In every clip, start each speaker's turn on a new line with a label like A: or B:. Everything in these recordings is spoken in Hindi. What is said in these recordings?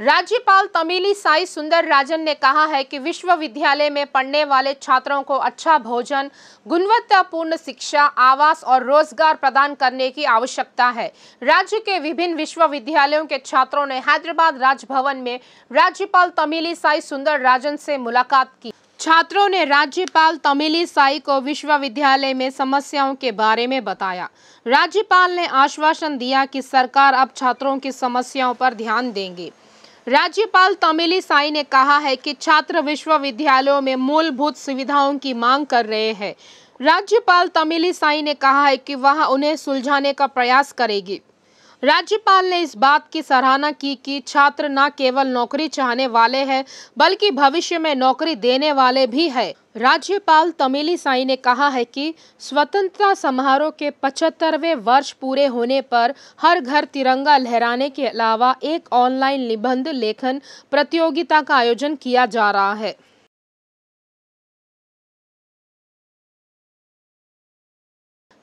A: राज्यपाल तमिली साई सुंदर राजन ने कहा है कि विश्वविद्यालय में पढ़ने वाले छात्रों को अच्छा भोजन गुणवत्तापूर्ण शिक्षा आवास और रोजगार प्रदान करने की आवश्यकता है राज्य के विभिन्न विश्वविद्यालयों के छात्रों ने हैदराबाद राजभवन में राज्यपाल तमिली साई सुंदर राजन से मुलाकात की छात्रों ने राज्यपाल तमिली साई को विश्वविद्यालय में समस्याओं के बारे में बताया राज्यपाल ने आश्वासन दिया कि सरकार अब छात्रों की समस्याओं पर ध्यान देंगे राज्यपाल तमिली साई ने कहा है कि छात्र विश्वविद्यालयों में मूलभूत सुविधाओं की मांग कर रहे हैं राज्यपाल तमिली साई ने कहा है कि वह उन्हें सुलझाने का प्रयास करेगी राज्यपाल ने इस बात की सराहना की कि छात्र न केवल नौकरी चाहने वाले हैं बल्कि भविष्य में नौकरी देने वाले भी हैं राज्यपाल तमिली साई ने कहा है कि स्वतंत्रता समारोह के 75वें वर्ष पूरे होने पर हर घर तिरंगा लहराने के अलावा एक ऑनलाइन निबंध लेखन प्रतियोगिता का आयोजन किया जा रहा है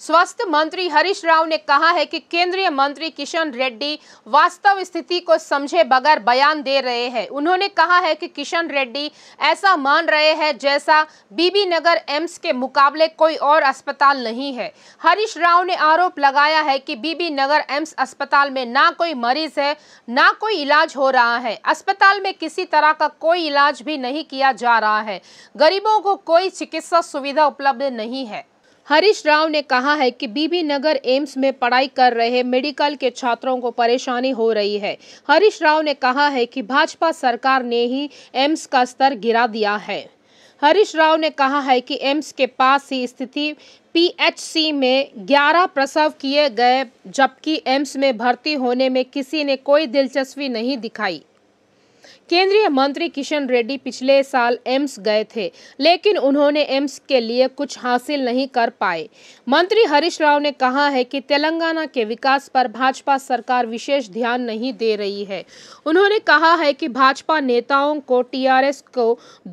A: स्वास्थ्य मंत्री हरीश राव ने कहा है कि केंद्रीय मंत्री किशन रेड्डी वास्तव स्थिति को समझे बगैर बयान दे रहे हैं उन्होंने कहा है कि किशन रेड्डी ऐसा मान रहे हैं जैसा बीबी नगर एम्स के मुकाबले कोई और अस्पताल नहीं है हरीश राव ने आरोप लगाया है कि बीबी नगर एम्स अस्पताल में ना कोई मरीज है ना कोई इलाज हो रहा है अस्पताल में किसी तरह का कोई इलाज भी नहीं किया जा रहा है गरीबों को कोई चिकित्सा सुविधा उपलब्ध नहीं है हरीश राव ने कहा है कि बीबी नगर एम्स में पढ़ाई कर रहे मेडिकल के छात्रों को परेशानी हो रही है हरीश राव ने कहा है कि भाजपा सरकार ने ही एम्स का स्तर गिरा दिया है हरीश राव ने कहा है कि एम्स के पास ही स्थिति पीएचसी में 11 प्रसव किए गए जबकि एम्स में भर्ती होने में किसी ने कोई दिलचस्पी नहीं दिखाई केंद्रीय मंत्री किशन रेड्डी पिछले साल एम्स गए थे लेकिन उन्होंने एम्स के लिए कुछ हासिल नहीं कर पाए मंत्री हरीश राव ने कहा है कि तेलंगाना के विकास पर भाजपा सरकार विशेष ध्यान नहीं दे रही है उन्होंने कहा है कि भाजपा नेताओं को टीआरएस को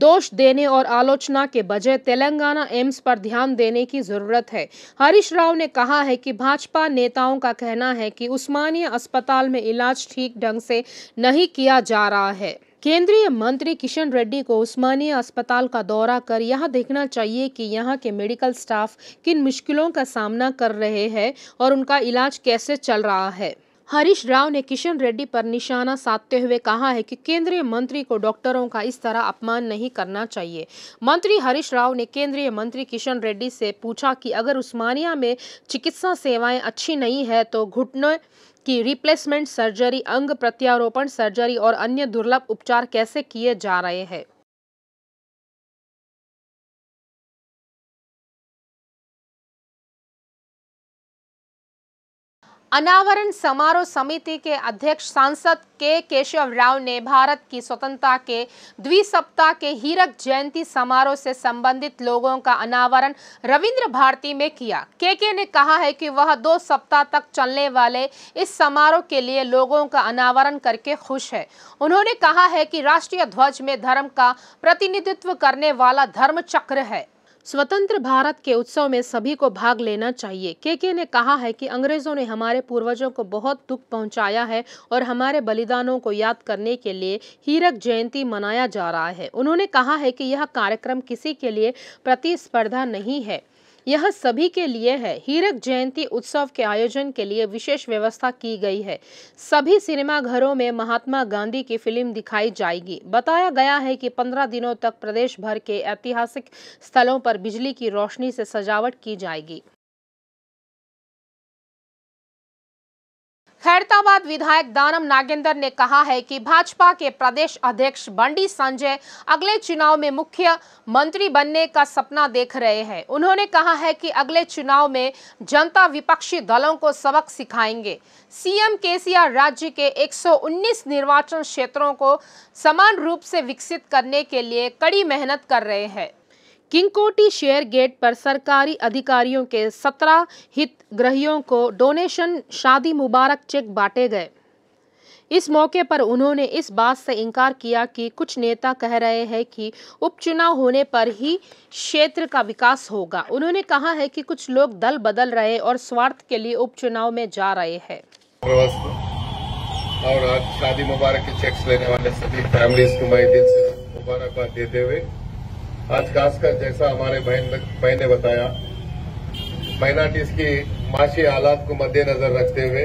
A: दोष देने और आलोचना के बजाय तेलंगाना एम्स पर ध्यान देने की जरूरत है हरीश राव ने कहा है कि भाजपा नेताओं का कहना है कि उस्मानिया अस्पताल में इलाज ठीक ढंग से नहीं किया जा रहा है केंद्रीय मंत्री किशन रेड्डी को उस्मानिया अस्पताल का दौरा कर यह देखना चाहिए कि यहाँ के मेडिकल स्टाफ किन मुश्किलों का सामना कर रहे हैं और उनका इलाज कैसे चल रहा है हरीश राव ने किशन रेड्डी पर निशाना साधते हुए कहा है कि केंद्रीय मंत्री को डॉक्टरों का इस तरह अपमान नहीं करना चाहिए मंत्री हरीश राव ने केंद्रीय मंत्री किशन रेड्डी से पूछा कि अगर उस्मानिया में चिकित्सा सेवाएं अच्छी नहीं है तो घुटने की रिप्लेसमेंट सर्जरी अंग प्रत्यारोपण सर्जरी और अन्य दुर्लभ उपचार कैसे किए जा रहे हैं अनावरण समारोह समिति के अध्यक्ष सांसद के केशव राव ने भारत की स्वतंत्रता के द्विसप्ताह के हीरक जयंती समारोह से संबंधित लोगों का अनावरण रविंद्र भारती में किया के के ने कहा है कि वह दो सप्ताह तक चलने वाले इस समारोह के लिए लोगों का अनावरण करके खुश है उन्होंने कहा है कि राष्ट्रीय ध्वज में धर्म का प्रतिनिधित्व करने वाला धर्म चक्र है स्वतंत्र भारत के उत्सव में सभी को भाग लेना चाहिए केके ने कहा है कि अंग्रेज़ों ने हमारे पूर्वजों को बहुत दुख पहुंचाया है और हमारे बलिदानों को याद करने के लिए हीरक जयंती मनाया जा रहा है उन्होंने कहा है कि यह कार्यक्रम किसी के लिए प्रतिस्पर्धा नहीं है यह सभी के लिए है हीरक जयंती उत्सव के आयोजन के लिए विशेष व्यवस्था की गई है सभी सिनेमाघरों में महात्मा गांधी की फिल्म दिखाई जाएगी बताया गया है कि पंद्रह दिनों तक प्रदेश भर के ऐतिहासिक स्थलों पर बिजली की रोशनी से सजावट की जाएगी खैरताबाद विधायक दानम नागेंद्र ने कहा है कि भाजपा के प्रदेश अध्यक्ष बंडी संजय अगले चुनाव में मुख्य मंत्री बनने का सपना देख रहे हैं उन्होंने कहा है कि अगले चुनाव में जनता विपक्षी दलों को सबक सिखाएंगे सीएम केसीआर राज्य के 119 निर्वाचन क्षेत्रों को समान रूप से विकसित करने के लिए कड़ी मेहनत कर रहे हैं किंगकोटी शेयर गेट पर सरकारी अधिकारियों के सत्रह ग्रहियों को डोनेशन शादी मुबारक चेक बांटे गए इस मौके पर उन्होंने इस बात से इनकार किया कि कुछ नेता कह रहे हैं कि उपचुनाव होने पर ही क्षेत्र का विकास होगा उन्होंने कहा है कि कुछ लोग दल बदल रहे और स्वार्थ के लिए उपचुनाव में जा रहे हैं
B: और आज शादी मुबारक के चेक्स लेने वाले सभी फैमिलीज को मैं दिल से मुबारकबाद देते हुए आज खासकर जैसा हमारे बहन बहन ने बताया माइनॉरिटीज की माशी हालात को मद्देनजर रखते हुए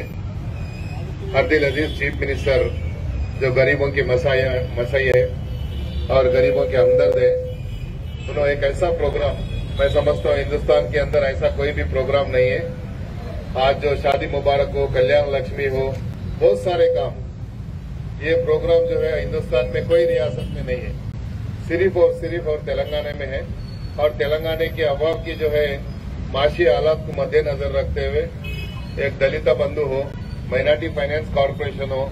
B: अब्दुल अजीज चीफ मिनिस्टर जो गरीबों की मसाई मसाई है और गरीबों के हमदर्द है उन्होंने एक ऐसा प्रोग्राम मैं समझता हूँ हिंदुस्तान के अंदर ऐसा कोई भी प्रोग्राम नहीं है आज जो शादी मुबारक हो कल्याण लक्ष्मी हो बहुत सारे काम ये प्रोग्राम जो है हिंदुस्तान में कोई रियासत में नहीं है सिर्फ और सिर्फ और तेलंगाना में है और तेलंगाना के अभाव की जो है माशी हालात को मद्देनजर रखते हुए एक दलित बंधु हो माइनॉरिटी फाइनेंस कॉरपोरेशन हो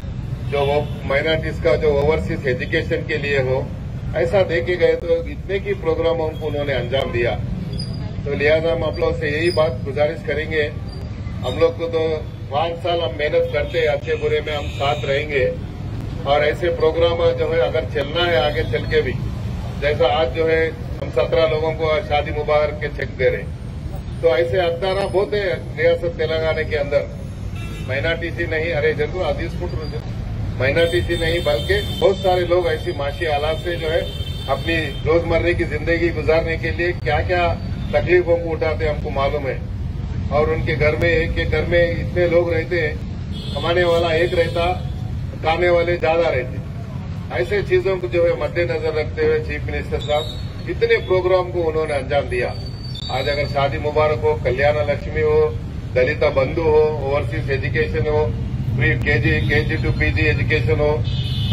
B: जो वो माइनॉरिटीज का जो ओवरसीज एजुकेशन के लिए हो ऐसा देखे गए तो इतने की प्रोग्राम उनको उन्होंने अंजाम दिया तो लिहाजा हम आप लोग से यही बात गुजारिश करेंगे हम लोग को तो पांच साल हम मेहनत करते हैं अच्छे बुरे में हम साथ रहेंगे और ऐसे प्रोग्राम जो है अगर चलना है आगे चल के भी जैसा आज जो है हम सत्रह लोगों को शादी मुबारक के चेक दे रहे तो ऐसे अखदारा बहुत है रियासत तेलंगाना के अंदर माइनॉरिटीसी नहीं अरे जरूर आदि फुट माइनॉरिटीसी नहीं बल्कि बहुत सारे लोग ऐसी माशी हालात से जो है अपनी रोजमर्रे की जिंदगी गुजारने के लिए क्या क्या तकलीफों को उठाते हमको मालूम है और उनके घर में एक के घर में इतने लोग रहते हैं कमाने वाला एक रहता खाने वाले ज्यादा रहते ऐसे चीजों को जो है मद्देनजर रखते हुए चीफ मिनिस्टर साहब इतने प्रोग्राम को उन्होंने अंजाम दिया आज अगर शादी मुबारक हो कल्याण लक्ष्मी हो दलित बंधु हो ओवरसीज एजुकेशन हो pre KG KG to PG education हो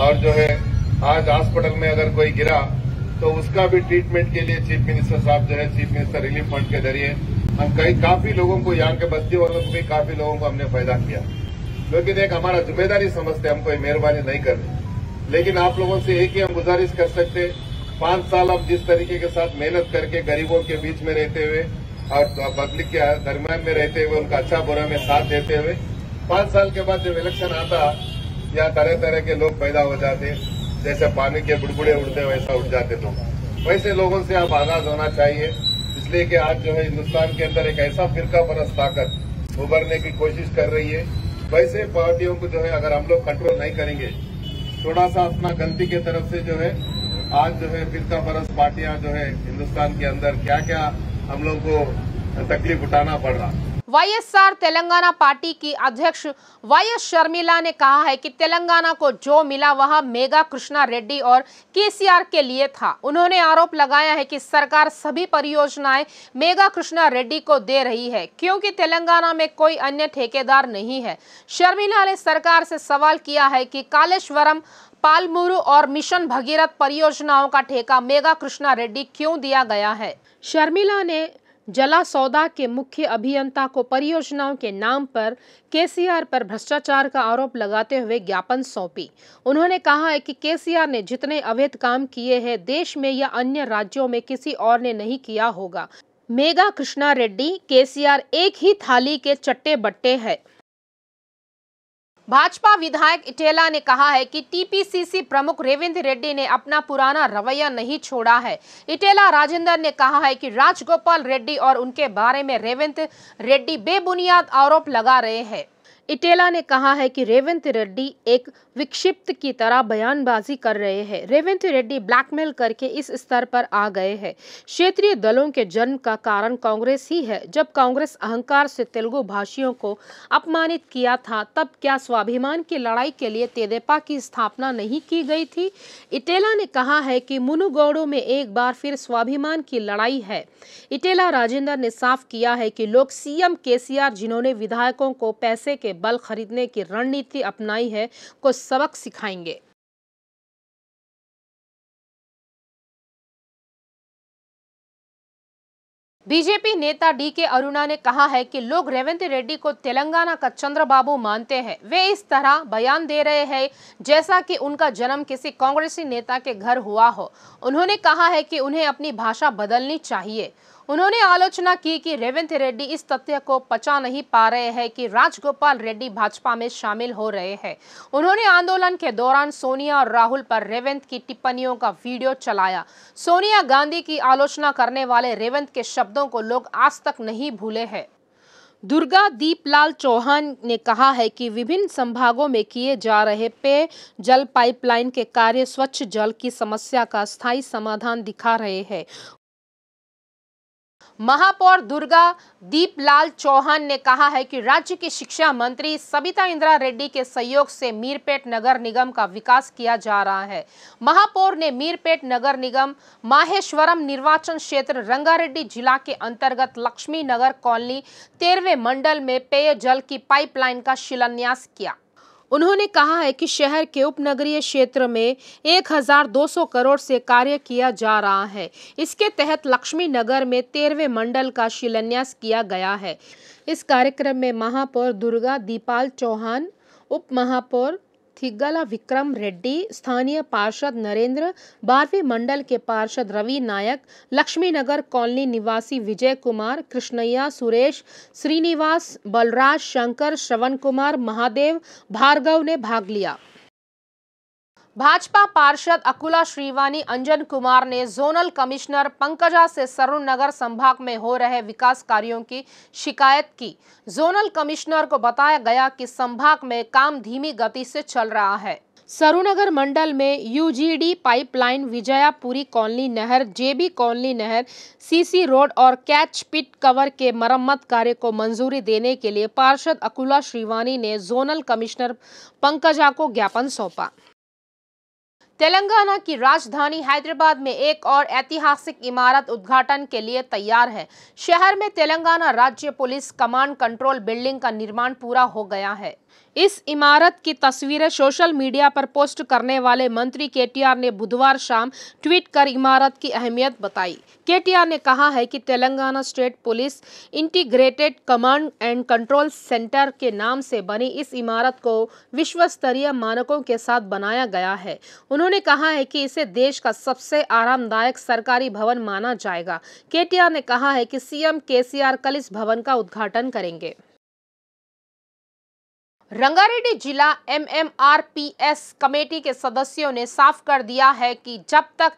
B: और जो है आज हॉस्पिटल में अगर कोई गिरा तो उसका भी ट्रीटमेंट के लिए चीफ मिनिस्टर साहब जो है चीफ मिनिस्टर रिलीफ फंड के जरिए हम कई काफी लोगों को यहाँ के बस्ती वालों को भी काफी लोगों को हमने फायदा किया लेकिन एक हमारा जिम्मेदारी समझते हमको मेहरबानी नहीं करनी लेकिन आप लोगों से एक ही हम गुजारिश कर सकते पांच साल आप जिस तरीके के साथ मेहनत करके गरीबों के बीच में रहते हुए और पब्लिक के दरम्यान में रहते हुए उनका अच्छा बुरा में साथ देते हुए पांच साल के बाद जब इलेक्शन आता या तरह तरह के लोग पैदा हो जाते जैसे पानी के बुड़बुड़े उड़ते वैसा उठ जाते तो वैसे लोगों से आप आगाज होना चाहिए इसलिए कि आज जो है हिन्दुस्तान के अंदर एक ऐसा फिरका परस ताकत उभरने की कोशिश कर रही है वैसे पार्टियों को जो है अगर हम लोग कंट्रोल नहीं करेंगे थोड़ा सा अपना गलती के तरफ से जो है आज जो है फिरता बरस पार्टियां जो है हिंदुस्तान के अंदर क्या क्या हम लोग को तकलीफ उठाना पड़ रहा है
A: वाईएसआर तेलंगाना पार्टी की अध्यक्ष वाईएस शर्मिला ने कहा है कि तेलंगाना को जो मिला वह मेगा कृष्णा रेड्डी और केसीआर के लिए था उन्होंने आरोप लगाया है कि सरकार सभी परियोजनाएं मेगा कृष्णा रेड्डी को दे रही है क्योंकि तेलंगाना में कोई अन्य ठेकेदार नहीं है शर्मिला ने सरकार से सवाल किया है कि कालेश्वरम पालमुरु और मिशन भगीरथ परियोजनाओं का ठेका मेगा कृष्णा रेड्डी क्यों दिया गया है शर्मिला ने जला सौदा के मुख्य अभियंता को परियोजनाओं के नाम पर केसीआर पर भ्रष्टाचार का आरोप लगाते हुए ज्ञापन सौंपी उन्होंने कहा है कि केसीआर ने जितने अवैध काम किए हैं देश में या अन्य राज्यों में किसी और ने नहीं किया होगा मेगा कृष्णा रेड्डी केसीआर एक ही थाली के चट्टे बट्टे है भाजपा विधायक इटेला ने कहा है कि टीपीसीसी प्रमुख रेविंद रेड्डी ने अपना पुराना रवैया नहीं छोड़ा है इटेला राजेंद्र ने कहा है कि राजगोपाल रेड्डी और उनके बारे में रेविंद रेड्डी बेबुनियाद आरोप लगा रहे हैं इटेला ने कहा है कि रेवंत रेड्डी एक विक्षिप्त की तरह बयानबाजी कर रहे हैं रेवंत रेड्डी ब्लैकमेल करके इस स्तर पर आ गए हैं क्षेत्रीय दलों के जन्म का कारण कांग्रेस ही है जब कांग्रेस अहंकार से तेलुगु भाषियों को अपमानित किया था तब क्या स्वाभिमान की लड़ाई के लिए तेदेपा की स्थापना नहीं की गई थी इटेला ने कहा है कि मुनुगौड़ों में एक बार फिर स्वाभिमान की लड़ाई है इटेला राजेंद्र ने साफ किया है कि लोग सीएम केसीआर जिन्होंने विधायकों को पैसे के बल खरीदने की रणनीति अपनाई है को सबक सिखाएंगे बीजेपी नेता डी के अरुणा ने कहा है कि लोग रेवंत रेड्डी को तेलंगाना का चंद्रबाबू मानते हैं वे इस तरह बयान दे रहे हैं जैसा कि उनका जन्म किसी कांग्रेसी नेता के घर हुआ हो उन्होंने कहा है कि उन्हें अपनी भाषा बदलनी चाहिए उन्होंने आलोचना की कि रेवंत रेड्डी इस तथ्य को पचा नहीं पा रहे हैं कि राजगोपाल रेड्डी भाजपा में शामिल हो रहे हैं उन्होंने आंदोलन के दौरान सोनिया और राहुल पर रेवंत की टिप्पणियों का वीडियो चलाया सोनिया गांधी की आलोचना करने वाले रेवंत के शब्दों को लोग आज तक नहीं भूले हैं दुर्गा दीपलाल चौहान ने कहा है कि विभिन्न संभागों में किए जा रहे पे जल पाइपलाइन के कार्य स्वच्छ जल की समस्या का स्थायी समाधान दिखा रहे हैं महापौर दुर्गा दीपलाल चौहान ने कहा है कि राज्य की शिक्षा मंत्री सबिता इंदिरा रेड्डी के सहयोग से मीरपेट नगर निगम का विकास किया जा रहा है महापौर ने मीरपेट नगर निगम माहेश्वरम निर्वाचन क्षेत्र रंगारेड्डी जिला के अंतर्गत लक्ष्मी नगर कॉलोनी तेरहवें मंडल में पेयजल की पाइपलाइन का शिलान्यास किया उन्होंने कहा है कि शहर के उपनगरीय क्षेत्र में 1,200 करोड़ से कार्य किया जा रहा है इसके तहत लक्ष्मी नगर में तेरहवें मंडल का शिलान्यास किया गया है इस कार्यक्रम में महापौर दुर्गा दीपाल चौहान उप महापौर थिग्गला विक्रम रेड्डी स्थानीय पार्षद नरेंद्र बारहवीं मंडल के पार्षद रवि नायक लक्ष्मीनगर कॉलोनी निवासी विजय कुमार कृष्णैया सुरेश श्रीनिवास बलराज शंकर श्रवण कुमार महादेव भार्गव ने भाग लिया भाजपा पार्षद अकुला श्रीवानी अंजन कुमार ने जोनल कमिश्नर पंकजा से सरुण नगर संभाग में हो रहे विकास कार्यों की शिकायत की जोनल कमिश्नर को बताया गया कि संभाग में काम धीमी गति से चल रहा है सरुनगर मंडल में यूजीडी पाइपलाइन विजयापुरी कॉलोनी नहर जेबी कॉलोनी नहर सीसी रोड और कैच पिट कवर के मरम्मत कार्य को मंजूरी देने के लिए पार्षद अकुला श्रीवानी ने जोनल कमिश्नर पंकजा को ज्ञापन सौंपा तेलंगाना की राजधानी हैदराबाद में एक और ऐतिहासिक इमारत उद्घाटन के लिए तैयार है शहर में तेलंगाना राज्य पुलिस कमांड कंट्रोल बिल्डिंग का निर्माण पूरा हो गया है इस इमारत की तस्वीरें सोशल मीडिया पर पोस्ट करने वाले मंत्री केटीआर ने बुधवार शाम ट्वीट कर इमारत की अहमियत बताई केटीआर ने कहा है कि Telangana state police integrated command and control centre के नाम से बनी इस इमारत को विश्व स्तरीय मानकों के साथ बनाया गया है उन्होंने कहा है कि इसे देश का सबसे आरामदायक सरकारी भवन माना जाएगा केटीआर ने कहा है कि सीएम केसीआर कल इस भवन का उद्घाटन करेंगे रंगारेड्डी जिला एमएमआरपीएस कमेटी के सदस्यों ने साफ कर दिया है कि जब तक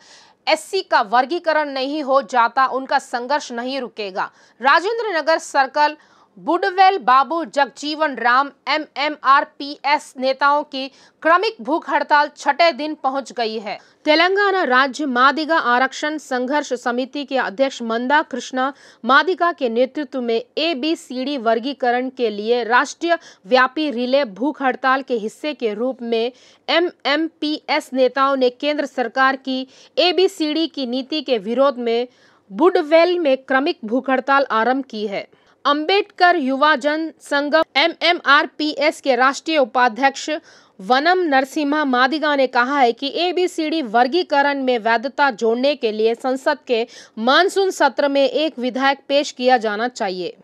A: एससी का वर्गीकरण नहीं हो जाता उनका संघर्ष नहीं रुकेगा Rajendra Nagar circle Budvel Babu Jagjivan Ram M M R P S नेताओं की क्रमिक भूख हड़ताल छठे दिन पहुंच गई है तेलंगाना राज्य मादिगा आरक्षण संघर्ष समिति के अध्यक्ष मंदा कृष्णा मादिगा के नेतृत्व में ए बी सी डी वर्गीकरण के लिए राष्ट्रीय व्यापी रिले भूख हड़ताल के हिस्से के रूप में एम एम पी एस नेताओं ने केंद्र सरकार की ए बी सी डी की नीति के विरोध में बुडवेल में क्रमिक भूख हड़ताल आरम्भ की है अंबेडकर युवा जन संगम एमएमआरपीएस के राष्ट्रीय उपाध्यक्ष वनम नरसिम्हा मादिगा ने कहा है कि एबीसीडी वर्गीकरण में वैधता जोड़ने के लिए संसद के मानसून सत्र में एक विधायक पेश किया जाना चाहिए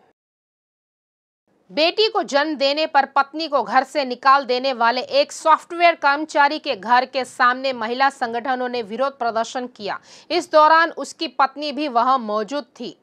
A: बेटी को जन्म देने पर पत्नी को घर से निकाल देने वाले एक सॉफ्टवेयर कर्मचारी के घर के सामने महिला संगठनों ने विरोध प्रदर्शन किया इस दौरान उसकी पत्नी भी वहां मौजूद थी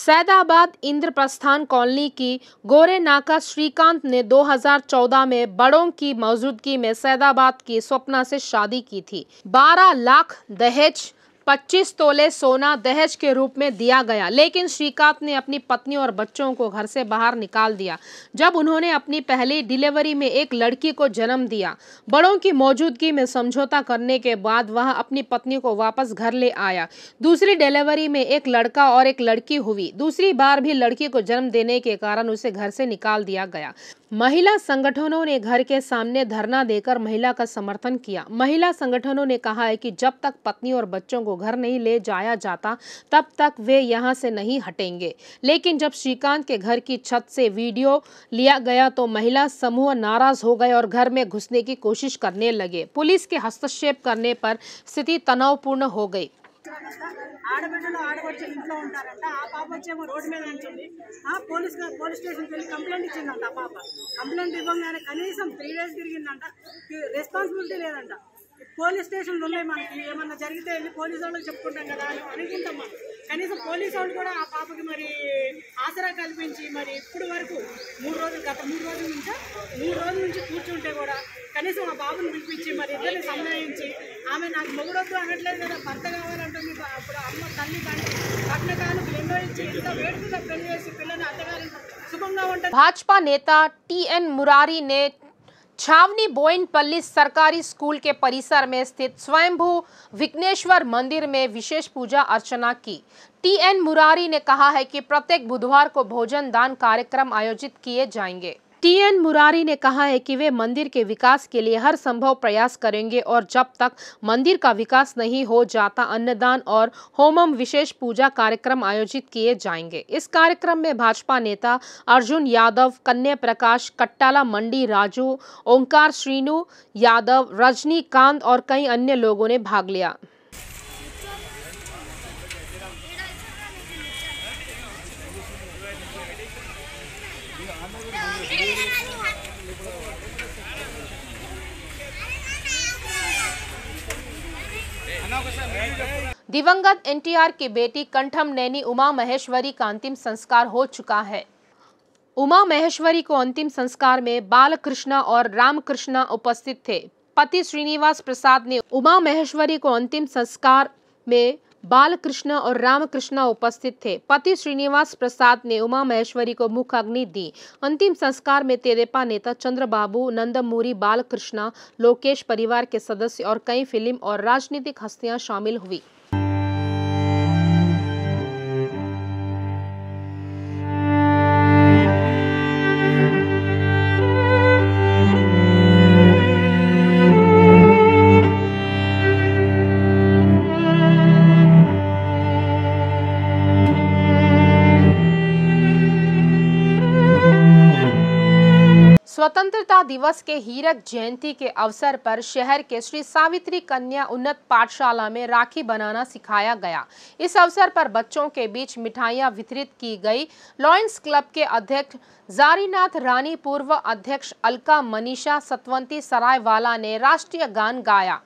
A: सैदाबाद इंद्रप्रस्थान कॉलोनी की गोरे नाका श्रीकांत ने 2014 में बड़ों की मौजूदगी में सैदाबाद की स्वप्ना से शादी की थी 12 लाख दहेज 25 तोले सोना दहेज के रूप में दिया गया लेकिन श्रीकांत ने अपनी पत्नी और बच्चों को घर से बाहर निकाल दिया जब उन्होंने अपनी पहली डिलीवरी में एक लड़की को जन्म दिया बड़ों की मौजूदगी में समझौता करने के बाद वह अपनी पत्नी को वापस घर ले आया दूसरी डिलीवरी में एक लड़का और एक लड़की हुई दूसरी बार भी लड़की को जन्म देने के कारण उसे घर से निकाल दिया गया महिला संगठनों ने घर के सामने धरना देकर महिला का समर्थन किया महिला संगठनों ने कहा है कि जब तक पत्नी और बच्चों को घर नहीं ले जाया जाता तब तक वे यहां से नहीं हटेंगे लेकिन जब श्रीकांत के घर की छत से वीडियो लिया गया तो महिला समूह नाराज हो गए और घर में घुसने की कोशिश करने लगे पुलिस के हस्तक्षेप करने पर स्थिति तनावपूर्ण हो गई వచ్చినాక ఆడబిడ్డలు ఆడబడిచి ఇంట్లో ఉంటారంట ఆ పాప వచ్చేమో రోడ్డు మీద నుంచింది ఆ పోలీస్ పోలీస్ స్టేషన్కి వెళ్ళి కంప్లైంట్ ఇచ్చిందంట ఆ పాప కంప్లైంట్ ఇవ్వగానే కనీసం త్రీ డేస్ తిరిగిందంట రెస్పాన్సిబిలిటీ లేదంట పోలీస్ స్టేషన్లు ఉన్నాయి మనకి ఏమన్నా జరిగితే వెళ్ళి పోలీస్ వాళ్ళకి చెప్పుకుంటాం కదా అని అనుకుంటాం మనం కనీసం పోలీసు వాళ్ళు కూడా ఆ పాపకి మరి ఆసరా కల్పించి మరి ఇప్పుడు వరకు మూడు రోజులు గత మూడు రోజుల నుంచి మూడు రోజుల నుంచి కూర్చుంటే కూడా कहीं बाबू బాబుని పిలిపించి మరి ఇద్దరిని సమన్వయించి ఆమె నాకు మొగుడొద్దు అనట్లేదు కదా భర్త కావాలంటుంది అప్పుడు भाजपा नेता टीएन मुरारी ने छावनी बोइनपल्ली सरकारी स्कूल के परिसर में स्थित स्वयंभू विघ्नेश्वर मंदिर में विशेष पूजा अर्चना की टीएन मुरारी ने कहा है कि प्रत्येक बुधवार को भोजन दान कार्यक्रम आयोजित किए जाएंगे टीएन मुरारी ने कहा है कि वे मंदिर के विकास के लिए हर संभव प्रयास करेंगे और जब तक मंदिर का विकास नहीं हो जाता अन्नदान और होमम विशेष पूजा कार्यक्रम आयोजित किए जाएंगे इस कार्यक्रम में भाजपा नेता अर्जुन यादव कन्या प्रकाश कट्टाला मंडी राजू ओंकार श्रीनु यादव रजनीकांत और कई अन्य लोगों ने भाग लिया दिवंगत एनटीआर की बेटी कंठम नैनी उमा महेश्वरी का अंतिम संस्कार हो चुका है उमा महेश्वरी को अंतिम संस्कार में बालकृष्णा और रामकृष्णा उपस्थित थे पति श्रीनिवास प्रसाद ने उमा महेश्वरी को अंतिम संस्कार में बालकृष्ण और रामकृष्ण उपस्थित थे पति श्रीनिवास प्रसाद ने उमा महेश्वरी को मुख अग्नि दी अंतिम संस्कार में तेरेपा नेता चंद्रबाबू नंदमूरी बालकृष्ण लोकेश परिवार के सदस्य और कई फिल्म और राजनीतिक हस्तियां शामिल हुई महिला दिवस के हीरक जयंती के अवसर पर शहर के श्री सावित्री कन्या उन्नत पाठशाला में राखी बनाना सिखाया गया इस अवसर पर बच्चों के बीच मिठाइयां वितरित की गई लॉयंस क्लब के अध्यक्ष जारीनाथ रानी पूर्व अध्यक्ष अलका मनीषा सतवंती सरायवाला ने राष्ट्रीय गान गाया